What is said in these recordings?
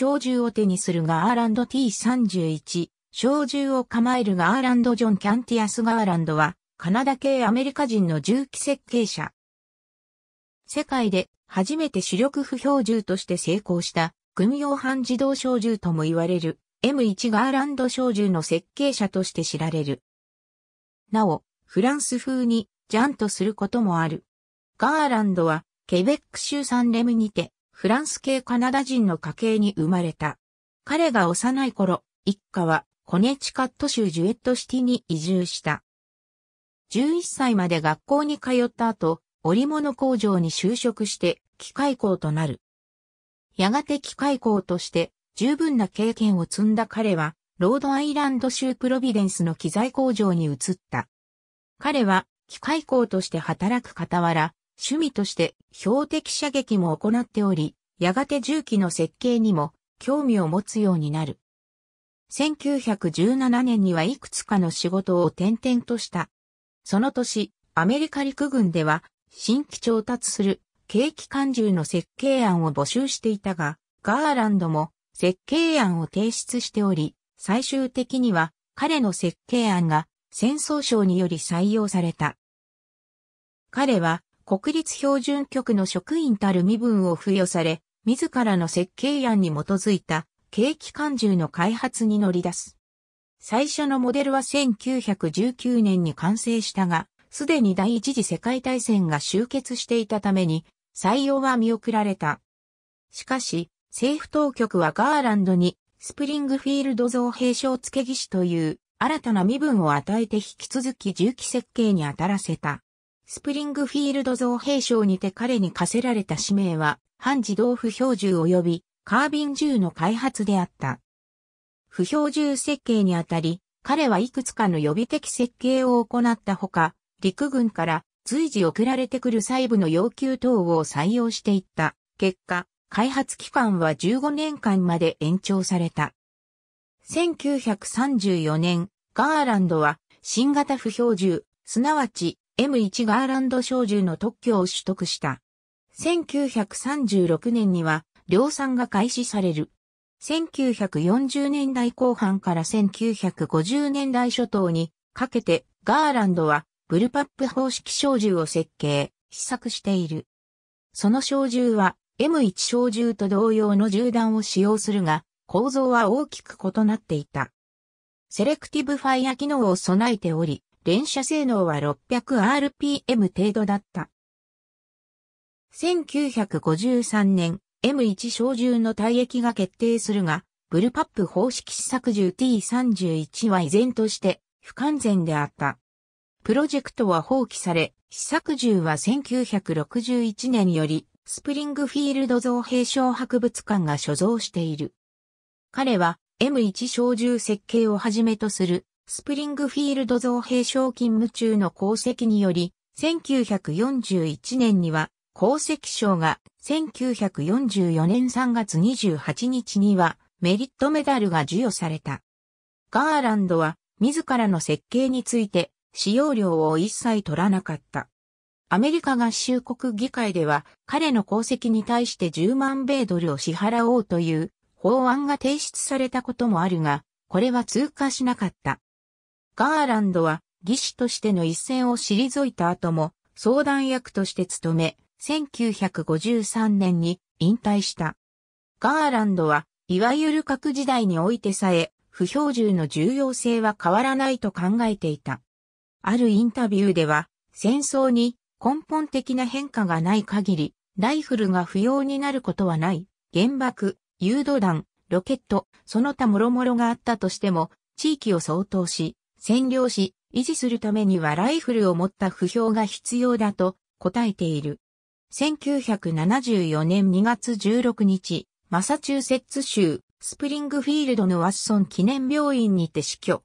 小銃を手にするガーランド T31、小銃を構えるガーランドジョン・キャンティアス・ガーランドは、カナダ系アメリカ人の銃器設計者。世界で初めて主力不標銃として成功した軍用半自動小銃とも言われる M1 ガーランド小銃の設計者として知られる。なお、フランス風にジャンとすることもある。ガーランドはケベック州サンレムにてフランス系カナダ人の家系に生まれた。彼が幼い頃、一家はコネチカット州ジュエットシティに移住した。11歳まで学校に通った後、織物工場に就職して機械工となる。やがて機械工として十分な経験を積んだ彼は、ロードアイランド州プロビデンスの機材工場に移った。彼は機械工として働く傍ら、趣味として標的射撃も行っており、やがて銃器の設計にも興味を持つようになる。1917年にはいくつかの仕事を転々とした。その年、アメリカ陸軍では新規調達する軽機関銃の設計案を募集していたが、ガーランドも設計案を提出しており、最終的には彼の設計案が戦争省により採用された。彼は国立標準局の職員たる身分を付与され、自らの設計案に基づいた景気関銃の開発に乗り出す。最初のモデルは1919年に完成したが、すでに第一次世界大戦が終結していたために、採用は見送られた。しかし、政府当局はガーランドに、スプリングフィールド造兵賞付け技師という新たな身分を与えて引き続き重機設計に当たらせた。スプリングフィールド造兵廠にて彼に課せられた使命は、半自動不標銃及びカービン銃の開発であった。不標銃設計にあたり、彼はいくつかの予備的設計を行ったほか、陸軍から随時送られてくる細部の要求等を採用していった。結果、開発期間は15年間まで延長された。1934年、ガーランドは新型不標銃、すなわち M1 ガーランド小銃の特許を取得した。1936年には量産が開始される。1940年代後半から1950年代初頭にかけてガーランドはブルパップ方式小銃を設計、試作している。その小銃は M1 小銃と同様の銃弾を使用するが、構造は大きく異なっていた。セレクティブファイア機能を備えており、連射性能は 600rpm 程度だった。1953年、M1 小銃の退役が決定するが、ブルパップ方式試作銃 T31 は依然として不完全であった。プロジェクトは放棄され、試作銃は1961年よりスプリングフィールド造兵小博物館が所蔵している。彼は M1 小銃設計をはじめとするスプリングフィールド造兵賞勤務中の功績により、1941年には功績賞が、1944年3月28日にはメリットメダルが授与された。ガーランドは自らの設計について使用料を一切取らなかった。アメリカ合衆国議会では彼の功績に対して10万米ドルを支払おうという法案が提出されたこともあるが、これは通過しなかった。ガーランドは技師としての一線を退いた後も相談役として務め、1953年に引退した。ガーランドは、いわゆる核時代においてさえ、不標準の重要性は変わらないと考えていた。あるインタビューでは、戦争に根本的な変化がない限り、ライフルが不要になることはない。原爆、誘導弾、ロケット、その他諸々があったとしても、地域を相当し、占領し、維持するためにはライフルを持った不評が必要だと答えている。1974年2月16日、マサチューセッツ州スプリングフィールドのワッソン記念病院にて死去。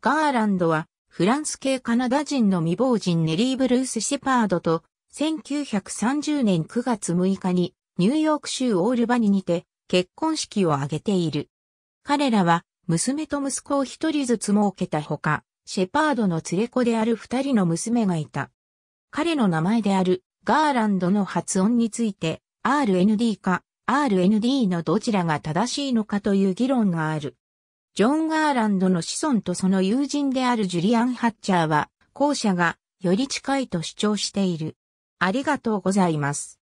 ガーランドはフランス系カナダ人の未亡人ネリー・ブルース・シェパードと1930年9月6日にニューヨーク州オールバニにて結婚式を挙げている。彼らは娘と息子を一人ずつ設けたほか、シェパードの連れ子である二人の娘がいた。彼の名前であるガーランドの発音について RND か RND のどちらが正しいのかという議論がある。ジョン・ガーランドの子孫とその友人であるジュリアン・ハッチャーは後者がより近いと主張している。ありがとうございます。